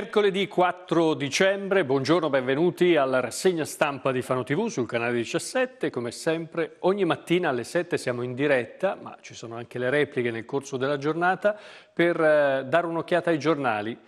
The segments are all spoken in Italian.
Mercoledì 4 dicembre, buongiorno, benvenuti alla rassegna stampa di Fano TV sul canale 17. Come sempre, ogni mattina alle 7 siamo in diretta, ma ci sono anche le repliche nel corso della giornata, per eh, dare un'occhiata ai giornali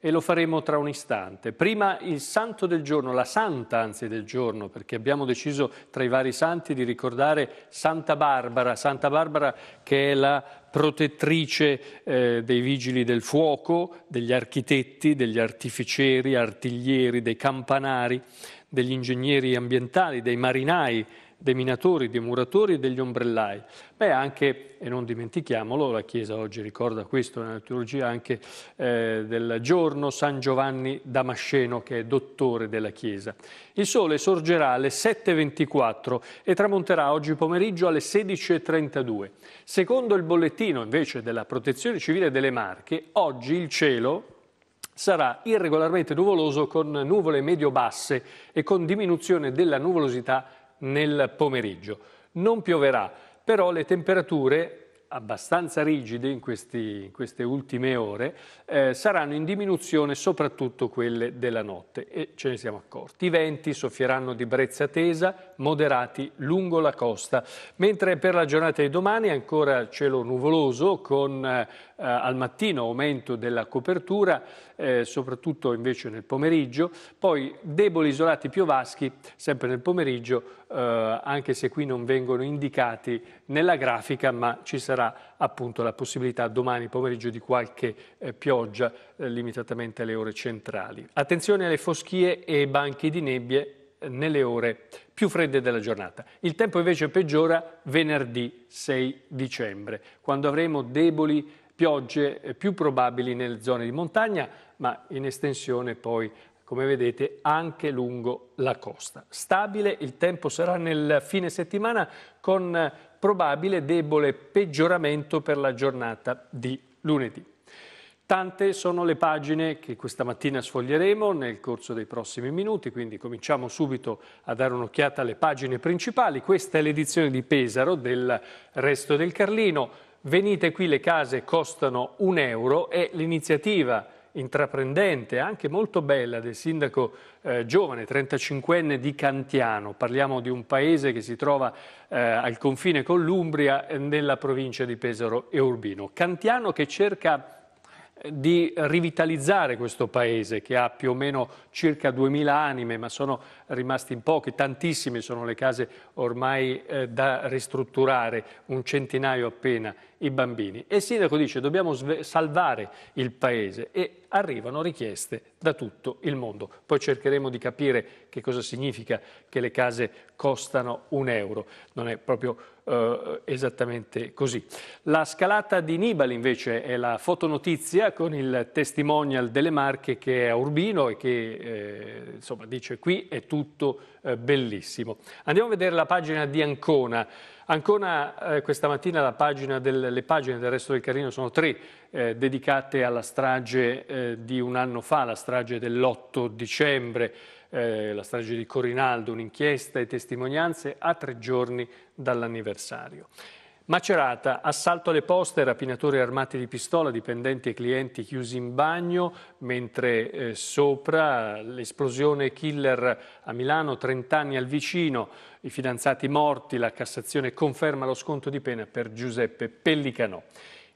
e lo faremo tra un istante. Prima il santo del giorno, la santa anzi del giorno, perché abbiamo deciso tra i vari santi di ricordare Santa Barbara, Santa Barbara che è la protettrice eh, dei vigili del fuoco, degli architetti, degli artificieri, artiglieri, dei campanari, degli ingegneri ambientali, dei marinai, dei minatori, dei muratori e degli ombrellai. Beh, anche, e non dimentichiamolo, la Chiesa oggi ricorda questo nella teologia anche eh, del giorno, San Giovanni Damasceno, che è dottore della Chiesa. Il sole sorgerà alle 7.24 e tramonterà oggi pomeriggio alle 16.32. Secondo il bollettino invece della Protezione Civile delle Marche, oggi il cielo, sarà irregolarmente nuvoloso con nuvole medio-basse e con diminuzione della nuvolosità nel pomeriggio. Non pioverà, però le temperature abbastanza rigide in, questi, in queste ultime ore eh, saranno in diminuzione soprattutto quelle della notte e ce ne siamo accorti. I venti soffieranno di brezza tesa, moderati lungo la costa, mentre per la giornata di domani ancora cielo nuvoloso con eh, eh, al mattino aumento della copertura, eh, soprattutto invece nel pomeriggio, poi deboli isolati piovaschi sempre nel pomeriggio, eh, anche se qui non vengono indicati nella grafica, ma ci sarà appunto la possibilità domani pomeriggio di qualche eh, pioggia eh, limitatamente alle ore centrali. Attenzione alle foschie e ai banchi di nebbie eh, nelle ore più fredde della giornata. Il tempo invece peggiora venerdì 6 dicembre, quando avremo deboli piogge eh, più probabili nelle zone di montagna, ma in estensione poi come vedete anche lungo la costa. Stabile il tempo sarà nel fine settimana con eh, probabile debole peggioramento per la giornata di lunedì. Tante sono le pagine che questa mattina sfoglieremo nel corso dei prossimi minuti, quindi cominciamo subito a dare un'occhiata alle pagine principali. Questa è l'edizione di Pesaro del Resto del Carlino. Venite qui, le case costano un euro e l'iniziativa intraprendente, anche molto bella, del sindaco eh, giovane, 35enne di Cantiano. Parliamo di un paese che si trova eh, al confine con l'Umbria, nella provincia di Pesaro e Urbino. Cantiano che cerca di rivitalizzare questo paese che ha più o meno circa 2000 anime, ma sono rimasti in pochi, tantissime sono le case ormai eh, da ristrutturare, un centinaio appena i bambini. E il sindaco dice dobbiamo salvare il paese e arrivano richieste da tutto il mondo. Poi cercheremo di capire che cosa significa che le case costano un euro. Non è proprio eh, esattamente così. La scalata di Nibali invece è la fotonotizia con il testimonial delle Marche che è a Urbino e che eh, insomma, dice qui è tutto eh, bellissimo. Andiamo a vedere la pagina di Ancona. Ancona eh, questa mattina pagina del, le pagine del resto del Carino sono tre, eh, dedicate alla strage eh, di un anno fa, la strage dell'8 dicembre, eh, la strage di Corinaldo, un'inchiesta e testimonianze a tre giorni dall'anniversario. Macerata, assalto alle poste, rapinatori armati di pistola, dipendenti e clienti chiusi in bagno, mentre eh, sopra l'esplosione killer a Milano, 30 anni al vicino, i fidanzati morti, la Cassazione conferma lo sconto di pena per Giuseppe Pellicano.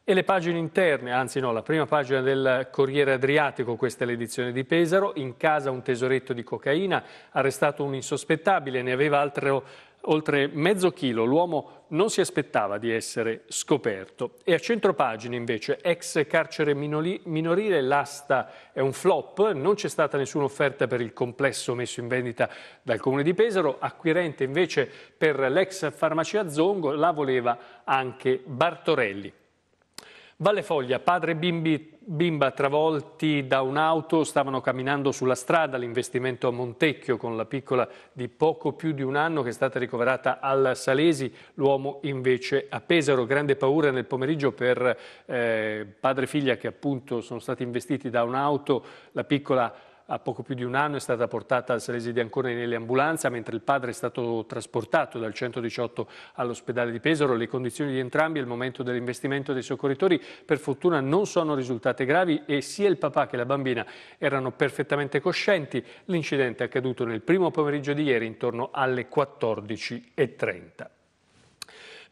E le pagine interne, anzi no, la prima pagina del Corriere Adriatico, questa è l'edizione di Pesaro, in casa un tesoretto di cocaina, arrestato un insospettabile, ne aveva altro oltre mezzo chilo, l'uomo non si aspettava di essere scoperto. E a centro centropagina invece, ex carcere minorile, l'asta è un flop, non c'è stata nessuna offerta per il complesso messo in vendita dal comune di Pesaro, acquirente invece per l'ex farmacia Zongo la voleva anche Bartorelli. Valle Foglia, padre e bimbi, bimba travolti da un'auto, stavano camminando sulla strada, l'investimento a Montecchio con la piccola di poco più di un anno che è stata ricoverata al Salesi, l'uomo invece a Pesaro. Grande paura nel pomeriggio per eh, padre e figlia che appunto sono stati investiti da un'auto, la piccola a poco più di un anno è stata portata al Salesi di Ancona nelle ambulanze, mentre il padre è stato trasportato dal 118 all'ospedale di Pesaro. Le condizioni di entrambi al momento dell'investimento dei soccorritori per fortuna non sono risultate gravi e sia il papà che la bambina erano perfettamente coscienti. L'incidente è accaduto nel primo pomeriggio di ieri intorno alle 14.30.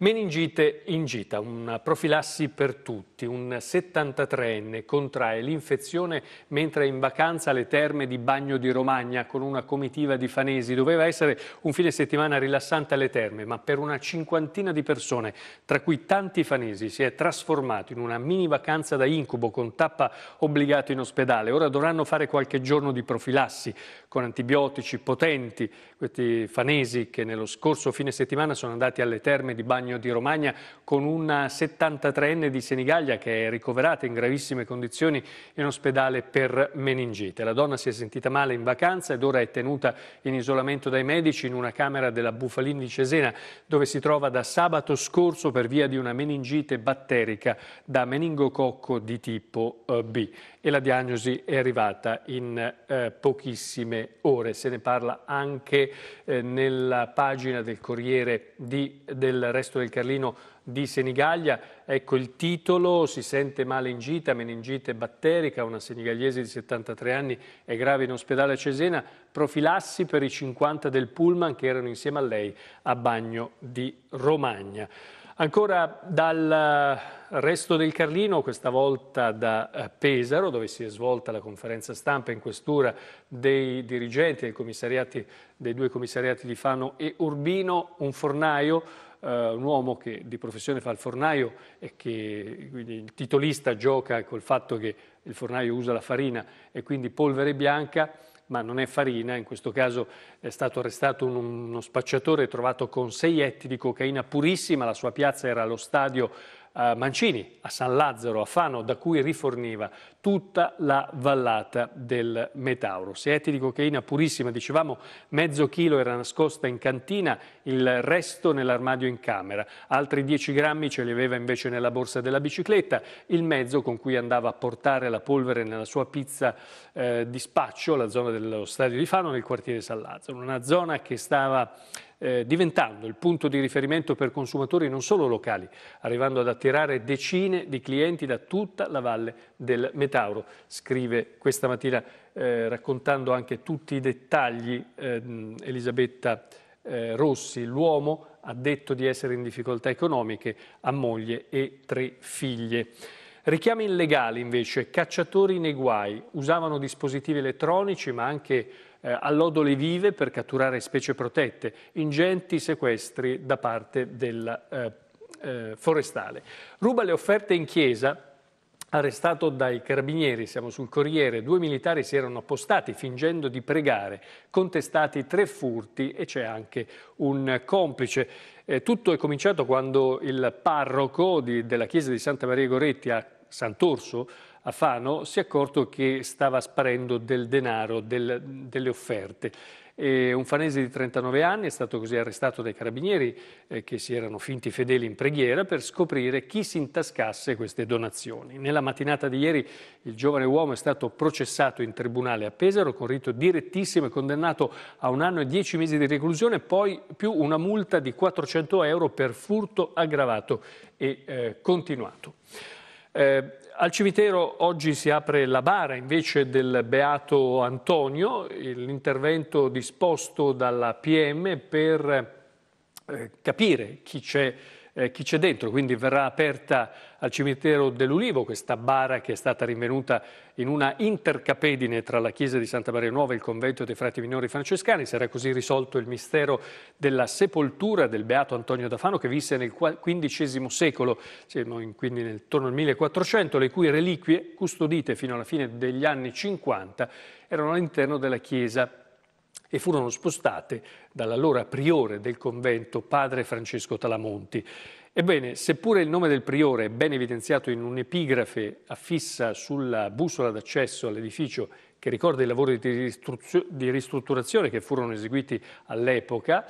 Meningite in gita, una profilassi per tutti. Un 73enne contrae l'infezione mentre è in vacanza alle terme di Bagno di Romagna con una comitiva di fanesi. Doveva essere un fine settimana rilassante alle terme, ma per una cinquantina di persone, tra cui tanti fanesi, si è trasformato in una mini vacanza da incubo con tappa obbligato in ospedale. Ora dovranno fare qualche giorno di profilassi con antibiotici potenti questi fanesi che nello scorso fine settimana sono andati alle terme di Bagno di Romagna con una 73enne di Senigallia che è ricoverata in gravissime condizioni in ospedale per meningite. La donna si è sentita male in vacanza ed ora è tenuta in isolamento dai medici in una camera della Bufalini di Cesena dove si trova da sabato scorso per via di una meningite batterica da meningococco di tipo eh, B e la diagnosi è arrivata in eh, pochissime ore. Se ne parla anche che eh, nella pagina del Corriere di, del Resto del Carlino di Senigallia. Ecco il titolo, si sente male in gita, meningite batterica, una senigallese di 73 anni è grave in ospedale a Cesena, profilassi per i 50 del Pullman che erano insieme a lei a Bagno di Romagna. Ancora dal eh, resto del Carlino, questa volta da eh, Pesaro, dove si è svolta la conferenza stampa in questura dei dirigenti dei, dei due commissariati di Fano e Urbino, un fornaio, Uh, un uomo che di professione fa il fornaio e che quindi il titolista gioca col fatto che il fornaio usa la farina e quindi polvere bianca, ma non è farina, in questo caso è stato arrestato un, uno spacciatore trovato con sei etti di cocaina purissima, la sua piazza era lo stadio a Mancini, a San Lazzaro, a Fano, da cui riforniva tutta la vallata del Metauro. Siete di cocaina purissima, dicevamo mezzo chilo era nascosta in cantina, il resto nell'armadio in camera, altri 10 grammi ce li aveva invece nella borsa della bicicletta, il mezzo con cui andava a portare la polvere nella sua pizza eh, di spaccio, la zona dello stadio di Fano, nel quartiere San Lazzaro, una zona che stava eh, diventando il punto di riferimento per consumatori non solo locali, arrivando ad attirare decine di clienti da tutta la valle del Metauro, scrive questa mattina eh, raccontando anche tutti i dettagli ehm, eh, Elisabetta Rossi, l'uomo ha detto di essere in difficoltà economiche, ha moglie e tre figlie. Richiami illegali invece, cacciatori nei guai, usavano dispositivi elettronici ma anche eh, allodole vive per catturare specie protette, ingenti sequestri da parte del eh, eh, forestale. Ruba le offerte in chiesa arrestato dai carabinieri, siamo sul Corriere, due militari si erano appostati fingendo di pregare, contestati tre furti e c'è anche un complice. Eh, tutto è cominciato quando il parroco di, della chiesa di Santa Maria Goretti ha Sant'Orso a Fano, si è accorto che stava sparendo del denaro, del, delle offerte. E un fanese di 39 anni è stato così arrestato dai carabinieri eh, che si erano finti fedeli in preghiera per scoprire chi si intascasse queste donazioni. Nella mattinata di ieri il giovane uomo è stato processato in tribunale a Pesaro con rito direttissimo e condannato a un anno e dieci mesi di reclusione, poi più una multa di 400 euro per furto aggravato e eh, continuato. Eh, al cimitero oggi si apre la bara invece del Beato Antonio, l'intervento disposto dalla PM per eh, capire chi c'è eh, chi c'è dentro, quindi verrà aperta al cimitero dell'Ulivo questa bara che è stata rinvenuta in una intercapedine tra la chiesa di Santa Maria Nuova e il convento dei frati minori francescani. Sarà così risolto il mistero della sepoltura del beato Antonio da Fano che visse nel XV secolo, quindi nel, torno al 1400, le cui reliquie, custodite fino alla fine degli anni 50, erano all'interno della chiesa e furono spostate dall'allora priore del convento, padre Francesco Talamonti. Ebbene, seppure il nome del priore è ben evidenziato in un'epigrafe affissa sulla bussola d'accesso all'edificio che ricorda i lavori di ristrutturazione che furono eseguiti all'epoca,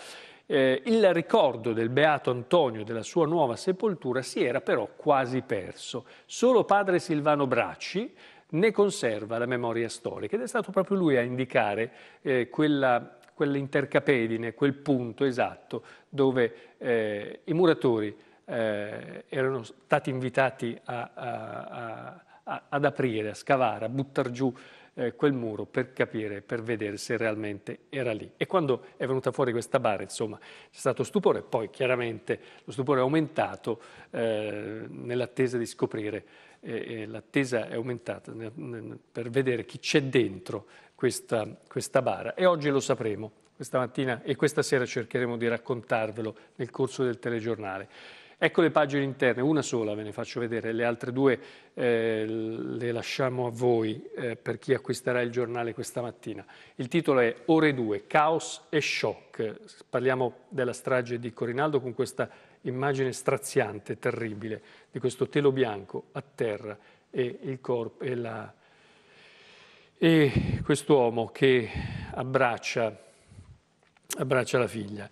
eh, il ricordo del beato Antonio e della sua nuova sepoltura si era però quasi perso. Solo padre Silvano Bracci ne conserva la memoria storica ed è stato proprio lui a indicare eh, quella, quell'intercapedine, quel punto esatto dove eh, i muratori eh, erano stati invitati a, a, a, ad aprire, a scavare, a buttare giù eh, quel muro per capire, per vedere se realmente era lì. E quando è venuta fuori questa barra, insomma, c'è stato stupore, poi chiaramente lo stupore è aumentato eh, nell'attesa di scoprire eh, l'attesa è aumentata per vedere chi c'è dentro questa, questa bara e oggi lo sapremo questa mattina e questa sera cercheremo di raccontarvelo nel corso del telegiornale. Ecco le pagine interne, una sola ve ne faccio vedere, le altre due eh, le lasciamo a voi eh, per chi acquisterà il giornale questa mattina. Il titolo è Ore 2, Caos e Shock. Parliamo della strage di Corinaldo con questa immagine straziante, terribile, di questo telo bianco a terra e, il corpo, e, la, e quest'uomo che abbraccia, abbraccia la figlia.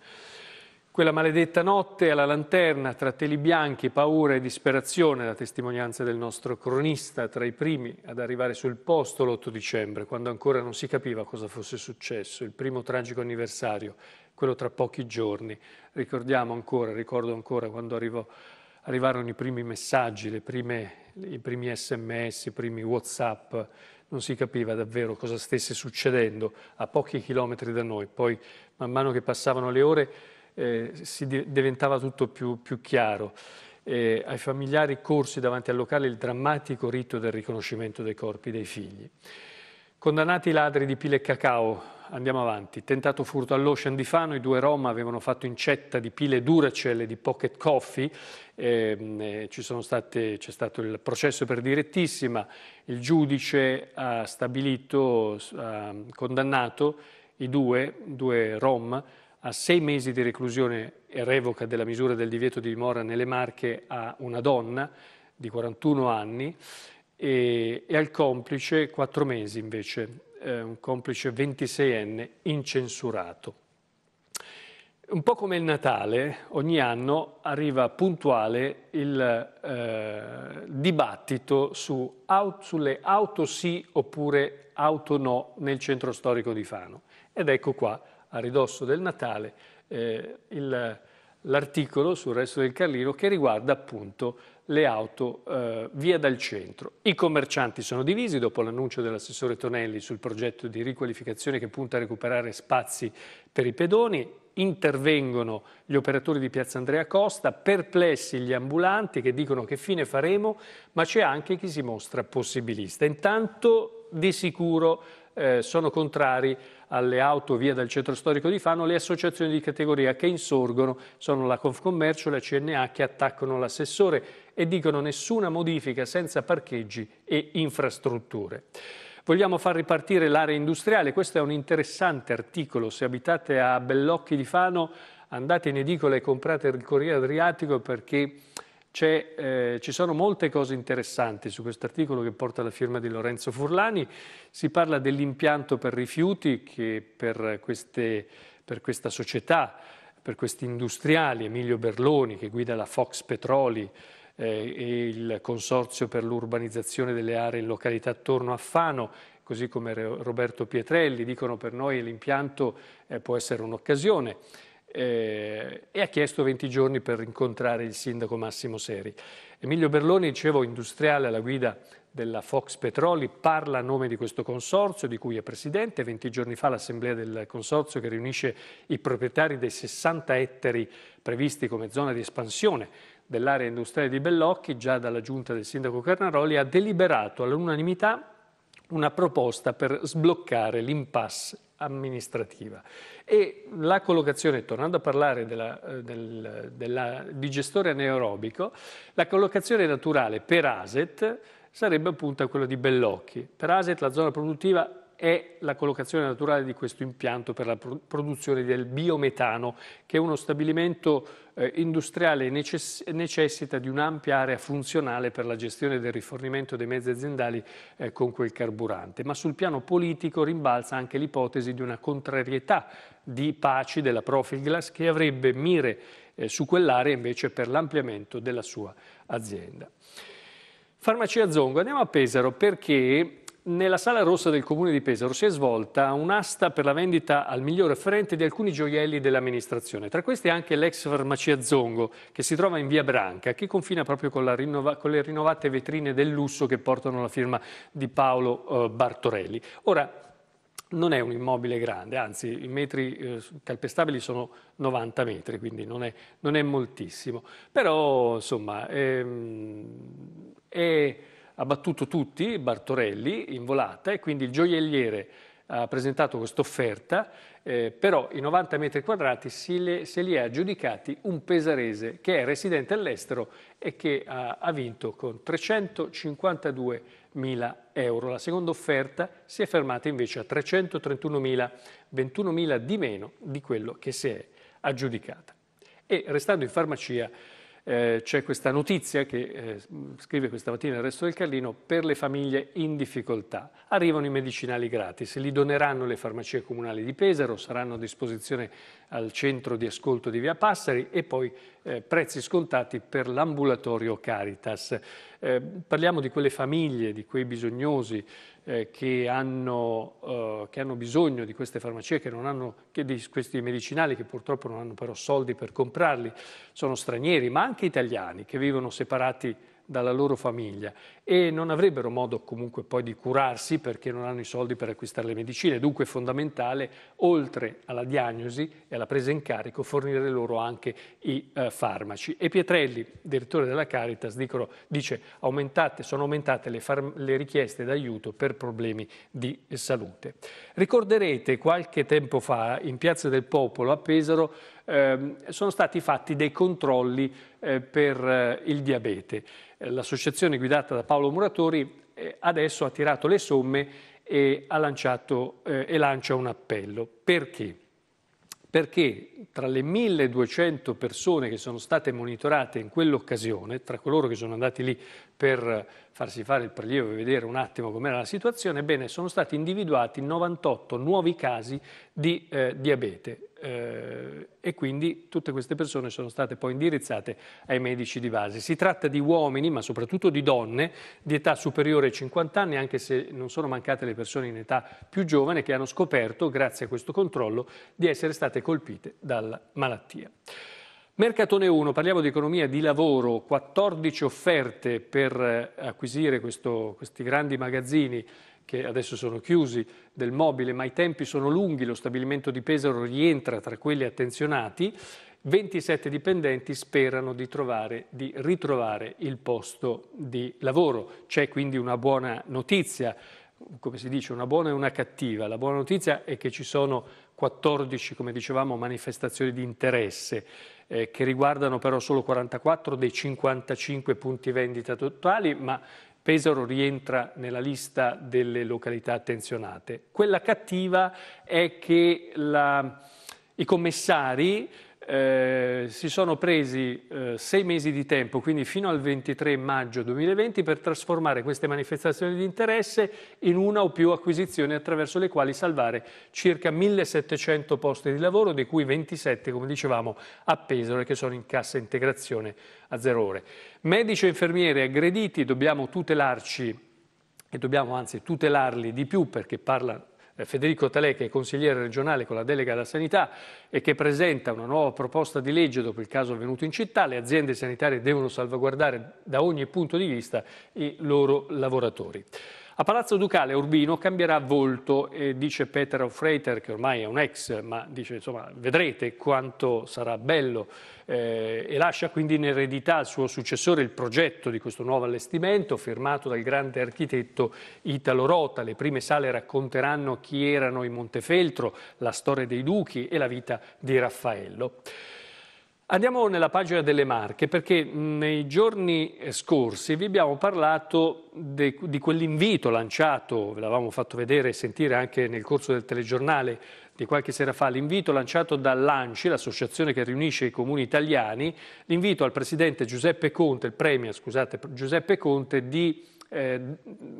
Quella maledetta notte alla lanterna, tra teli bianchi, paura e disperazione, la testimonianza del nostro cronista, tra i primi ad arrivare sul posto l'8 dicembre, quando ancora non si capiva cosa fosse successo, il primo tragico anniversario, quello tra pochi giorni. Ricordiamo ancora, ricordo ancora quando arrivò, arrivarono i primi messaggi, prime, i primi sms, i primi whatsapp, non si capiva davvero cosa stesse succedendo a pochi chilometri da noi. Poi, man mano che passavano le ore, eh, si de- diventava tutto più, più chiaro. Eh, ai familiari corsi davanti al locale il drammatico rito del riconoscimento dei corpi dei figli. Condannati i ladri di pile e cacao, andiamo avanti. Tentato furto all'Ocean di Fano, i due Roma avevano fatto incetta di pile Duracell e cioè di Pocket Coffee, ehm, eh, state, c'è stato il processo per direttissima, il giudice ha stabilito, ha condannato i due, due Rom a sei mesi di reclusione e revoca della misura del divieto di dimora nelle Marche a una donna di 41 anni e, e al complice quattro mesi invece, eh, un complice 26enne incensurato. Un po' come il Natale, ogni anno arriva puntuale il eh, dibattito su, sulle auto sì oppure auto no nel centro storico di Fano. Ed ecco qua a ridosso del Natale, eh, il, l'articolo sul resto del Carlino che riguarda appunto le auto eh, via dal centro. I commercianti sono divisi dopo l'annuncio dell'assessore Tonelli sul progetto di riqualificazione che punta a recuperare spazi per i pedoni, intervengono gli operatori di Piazza Andrea Costa, perplessi gli ambulanti che dicono che fine faremo, ma c'è anche chi si mostra possibilista. Intanto di sicuro eh, sono contrari alle auto via dal centro storico di Fano le associazioni di categoria che insorgono sono la Confcommercio e la CNA che attaccano l'assessore e dicono nessuna modifica senza parcheggi e infrastrutture. Vogliamo far ripartire l'area industriale, questo è un interessante articolo, se abitate a Bellocchi di Fano andate in edicola e comprate il Corriere Adriatico perché eh, ci sono molte cose interessanti su questo articolo che porta la firma di Lorenzo Furlani. Si parla dell'impianto per rifiuti che per, queste, per questa società, per questi industriali, Emilio Berloni che guida la Fox Petroli, eh, e il Consorzio per l'urbanizzazione delle aree in località attorno a Fano, così come Roberto Pietrelli, dicono per noi l'impianto eh, può essere un'occasione eh, e ha chiesto 20 giorni per incontrare il sindaco Massimo Seri. Emilio Berloni, dicevo, industriale alla guida della Fox Petroli, parla a nome di questo consorzio di cui è presidente. 20 giorni fa l'assemblea del consorzio che riunisce i proprietari dei 60 ettari previsti come zona di espansione dell'area industriale di Bellocchi, già dalla giunta del sindaco Carnaroli, ha deliberato all'unanimità una proposta per sbloccare l'impasse amministrativa. E la collocazione, tornando a parlare della, eh, del, della digestore anaerobico, la collocazione naturale per ASET sarebbe appunto quella di Bellocchi. Per ASET la zona produttiva è la collocazione naturale di questo impianto per la produzione del biometano, che è uno stabilimento eh, industriale necess necessita di un'ampia area funzionale per la gestione del rifornimento dei mezzi aziendali eh, con quel carburante. Ma sul piano politico rimbalza anche l'ipotesi di una contrarietà di Paci della Profilglass che avrebbe mire eh, su quell'area invece per l'ampliamento della sua azienda. Farmacia Zongo, andiamo a Pesaro perché nella sala rossa del comune di Pesaro si è svolta un'asta per la vendita al miglior offerente di alcuni gioielli dell'amministrazione. Tra questi anche l'ex farmacia Zongo, che si trova in via Branca, che confina proprio con, con, le rinnovate vetrine del lusso che portano la firma di Paolo eh, Bartorelli. Ora, non è un immobile grande, anzi i metri eh, calpestabili sono 90 metri, quindi non è, non è moltissimo. Però, insomma, ehm, è ha battuto tutti, Bartorelli, in volata, e quindi il gioielliere ha presentato questa offerta, eh, però i 90 metri quadrati se, se li ha aggiudicati un pesarese che è residente all'estero e che ha, ha vinto con 352 mila euro. La seconda offerta si è fermata invece a 331 mila, 21 mila di meno di quello che si è aggiudicata. E restando in farmacia eh, c'è questa notizia che eh, scrive questa mattina il resto del Carlino per le famiglie in difficoltà. Arrivano i medicinali gratis, li doneranno le farmacie comunali di Pesaro, saranno a disposizione al centro di ascolto di Via Passari e poi eh, prezzi scontati per l'ambulatorio Caritas. Eh, parliamo di quelle famiglie, di quei bisognosi eh, che, hanno, eh, che, hanno, bisogno di queste farmacie, che non hanno, che di questi medicinali che purtroppo non hanno però soldi per comprarli, sono stranieri ma anche italiani che vivono separati dalla loro famiglia e non avrebbero modo comunque poi di curarsi perché non hanno i soldi per acquistare le medicine. Dunque è fondamentale, oltre alla diagnosi e alla presa in carico, fornire loro anche i eh, farmaci. E Pietrelli, direttore della Caritas, dicono, dice aumentate, sono aumentate le, le richieste d'aiuto per problemi di salute. Ricorderete qualche tempo fa in Piazza del Popolo a Pesaro eh, sono stati fatti dei controlli eh, per eh, il diabete l'associazione guidata da Paolo Muratori eh, adesso ha tirato le somme e, lanciato, eh, e lancia un appello. Perché? Perché tra le 1200 persone che sono state monitorate in quell'occasione, tra coloro che sono andati lì per farsi fare il prelievo e vedere un attimo com'era la situazione, bene, sono stati individuati 98 nuovi casi di eh, diabete eh, e quindi tutte queste persone sono state poi indirizzate ai medici di base. Si tratta di uomini, ma soprattutto di donne di età superiore ai 50 anni, anche se non sono mancate le persone in età più giovane che hanno scoperto, grazie a questo controllo, di essere state colpite dalla malattia. Mercatone 1, parliamo di economia di lavoro, 14 offerte per eh, acquisire questo, questi grandi magazzini che adesso sono chiusi del mobile, ma i tempi sono lunghi, lo stabilimento di Pesaro rientra tra quelli attenzionati, 27 dipendenti sperano di, trovare, di ritrovare il posto di lavoro. C'è quindi una buona notizia, come si dice, una buona e una cattiva. La buona notizia è che ci sono 14, come dicevamo, manifestazioni di interesse eh, che riguardano però solo 44 dei 55 punti vendita totali, ma Pesaro rientra nella lista delle località attenzionate. Quella cattiva è che la, i commissari eh, si sono presi eh, sei mesi di tempo, quindi fino al 23 maggio 2020, per trasformare queste manifestazioni di interesse in una o più acquisizioni attraverso le quali salvare circa 1700 posti di lavoro, di cui 27, come dicevamo, a Pesaro e che sono in cassa integrazione a zero ore. Medici e infermieri aggrediti, dobbiamo tutelarci e dobbiamo anzi tutelarli di più perché parlano eh, Federico Talè, che è consigliere regionale con la delega alla sanità e che presenta una nuova proposta di legge dopo il caso avvenuto in città, le aziende sanitarie devono salvaguardare da ogni punto di vista i loro lavoratori. A Palazzo Ducale Urbino cambierà volto, eh, dice Peter Freiter, che ormai è un ex, ma dice insomma vedrete quanto sarà bello eh, e lascia quindi in eredità al suo successore il progetto di questo nuovo allestimento firmato dal grande architetto Italo Rota. Le prime sale racconteranno chi erano i Montefeltro, la storia dei duchi e la vita di Raffaello. Andiamo nella pagina delle Marche perché nei giorni eh, scorsi vi abbiamo parlato de, di quell'invito lanciato, ve l'avevamo fatto vedere e sentire anche nel corso del telegiornale di qualche sera fa, l'invito lanciato dall'ANCI, l'associazione che riunisce i comuni italiani, l'invito al presidente Giuseppe Conte, il premier, scusate, Giuseppe Conte di eh,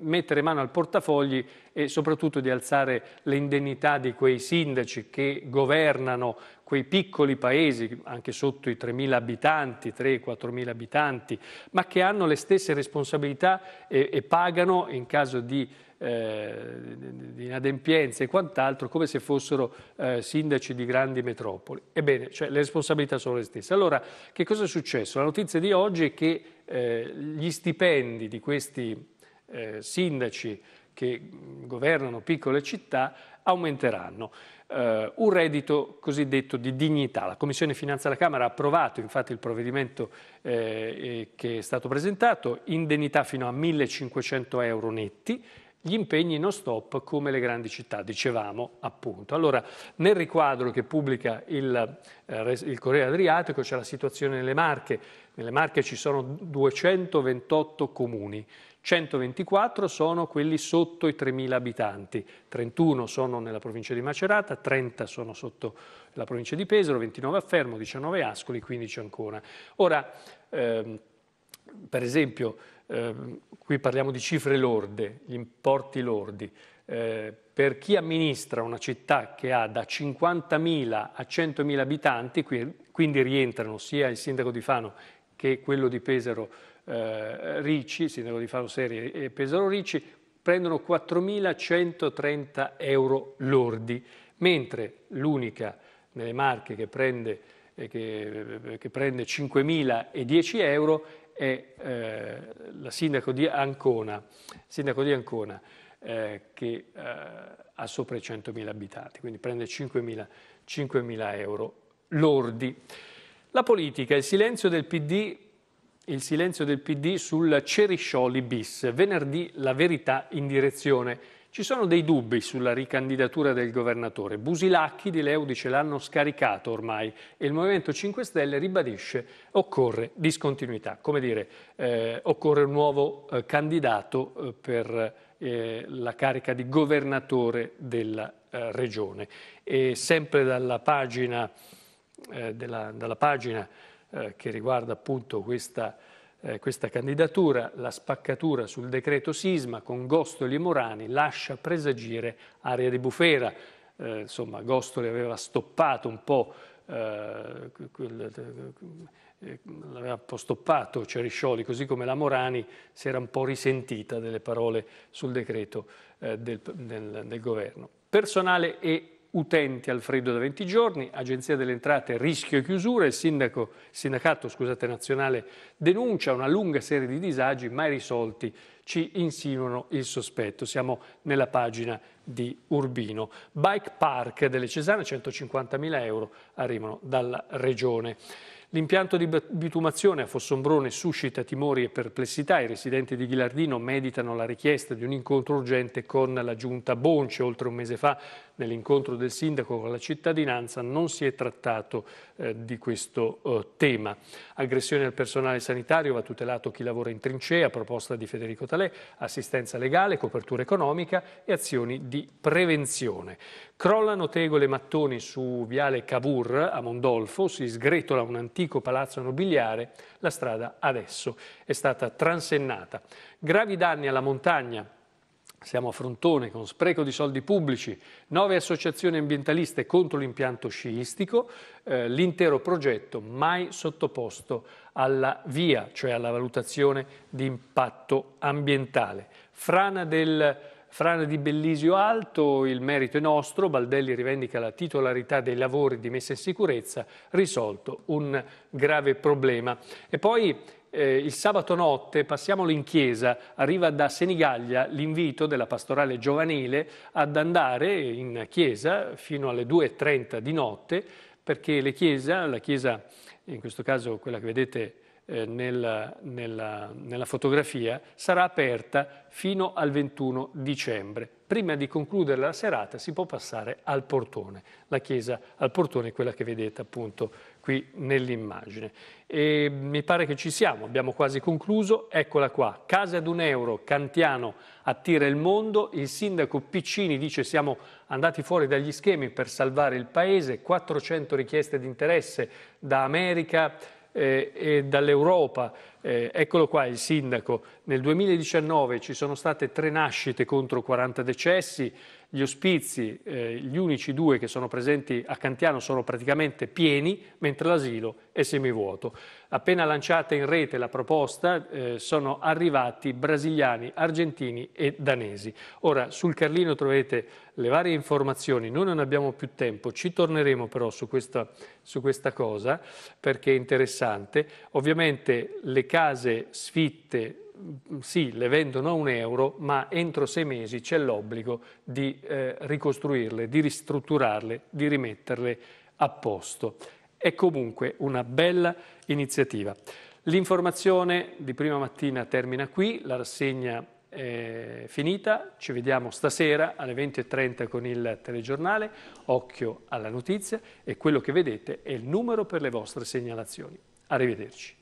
mettere mano al portafogli e soprattutto di alzare le indennità di quei sindaci che governano quei piccoli paesi, anche sotto i 3.000 abitanti, 3-4.000 abitanti, ma che hanno le stesse responsabilità e, e pagano in caso di di eh, inadempienze e quant'altro, come se fossero eh, sindaci di grandi metropoli. Ebbene, cioè, le responsabilità sono le stesse. Allora, che cosa è successo? La notizia di oggi è che eh, gli stipendi di questi eh, sindaci che governano piccole città aumenteranno. Uh, un reddito cosiddetto di dignità. La Commissione Finanza della Camera ha approvato infatti il provvedimento eh, che è stato presentato, indennità fino a 1.500 euro netti gli impegni non stop come le grandi città, dicevamo appunto. Allora, nel riquadro che pubblica il, eh, il Corriere Adriatico c'è la situazione nelle Marche. Nelle Marche ci sono 228 comuni, 124 sono quelli sotto i 3.000 abitanti, 31 sono nella provincia di Macerata, 30 sono sotto la provincia di Pesaro, 29 a Fermo, 19 a Ascoli, 15 ancora. Ora, ehm, per esempio, Ehm, qui parliamo di cifre lorde, gli importi lordi, eh, per chi amministra una città che ha da 50.000 a 100.000 abitanti, qui, quindi rientrano sia il sindaco di Fano che quello di Pesaro eh, Ricci, sindaco di Fano Serie e Pesaro Ricci, prendono 4.130 euro lordi, mentre l'unica nelle Marche che prende, eh, che, eh, che prende 5.010 euro è eh, la sindaco di Ancona, sindaco di Ancona eh, che eh, ha sopra i 100.000 abitanti, quindi prende 5.000, 5.000 euro lordi. La politica, il silenzio del PD il silenzio del PD sul Ceriscioli bis, venerdì la verità in direzione ci sono dei dubbi sulla ricandidatura del governatore. Busilacchi di Leu dice l'hanno scaricato ormai e il Movimento 5 Stelle ribadisce occorre discontinuità. Come dire, eh, occorre un nuovo eh, candidato eh, per eh, la carica di governatore della eh, regione. E sempre dalla pagina, eh, della, dalla pagina che riguarda appunto questa eh, questa candidatura, la spaccatura sul decreto sisma con Gostoli e Morani lascia presagire aria di bufera. Eh, insomma, Gostoli aveva stoppato un po' eh, eh, eh, l'aveva un po' stoppato Ceriscioli, così come la Morani si era un po' risentita delle parole sul decreto eh, del, del, del, governo. Personale e utenti al freddo da 20 giorni, Agenzia delle Entrate rischio e chiusura, il sindaco, sindacato scusate, nazionale denuncia una lunga serie di disagi mai risolti, ci insinuano il sospetto. Siamo nella pagina di Urbino. Bike Park delle Cesane, 150 mila euro arrivano dalla Regione. L'impianto di bitumazione a Fossombrone suscita timori e perplessità. I residenti di Ghilardino meditano la richiesta di un incontro urgente con la giunta Bonce. Oltre un mese fa, nell'incontro del sindaco con la cittadinanza, non si è trattato eh, di questo eh, tema. Aggressione al personale sanitario va tutelato chi lavora in trincea, proposta di Federico Talè, assistenza legale, copertura economica e azioni di prevenzione. Crollano notevole mattoni su viale Cavour a Mondolfo, si sgretola un'antica dell'antico palazzo nobiliare, la strada adesso è stata transennata. Gravi danni alla montagna siamo a Frontone con spreco di soldi pubblici, nove associazioni ambientaliste contro l'impianto sciistico, eh, l'intero progetto mai sottoposto alla VIA, cioè alla valutazione di impatto ambientale. Frana del Frana di Bellisio Alto, il merito è nostro, Baldelli rivendica la titolarità dei lavori di messa in sicurezza, risolto un grave problema. E poi eh, il sabato notte, passiamolo in chiesa, arriva da Senigaglia l'invito della pastorale giovanile ad andare in chiesa fino alle 2.30 di notte, perché le chiesa, la chiesa, in questo caso quella che vedete eh, nella, nella, nella fotografia sarà aperta fino al 21 dicembre. Prima di concludere la serata si può passare al portone. La chiesa al portone quella che vedete appunto qui nell'immagine. E mi pare che ci siamo, abbiamo quasi concluso. Eccola qua, Casa ad un euro, Cantiano attira il mondo, il sindaco Piccini dice siamo andati fuori dagli schemi per salvare il paese, 400 richieste di interesse da America, eh, e dall'Europa. Eh, eccolo qua il sindaco. Nel 2019 ci sono state tre nascite contro 40 decessi, gli ospizi, eh, gli unici due che sono presenti a Cantiano sono praticamente pieni, mentre l'asilo è semivuoto. Appena lanciata in rete la proposta eh, sono arrivati brasiliani, argentini e danesi. Ora sul Carlino troverete le varie informazioni, noi non abbiamo più tempo, ci torneremo però su questa, su questa cosa perché è interessante. Ovviamente le case sfitte sì, le vendono a un euro, ma entro sei mesi c'è l'obbligo di eh, ricostruirle, di ristrutturarle, di rimetterle a posto. È comunque una bella iniziativa. L'informazione di prima mattina termina qui, la rassegna è finita, ci vediamo stasera alle 20.30 con il telegiornale, occhio alla notizia e quello che vedete è il numero per le vostre segnalazioni. Arrivederci.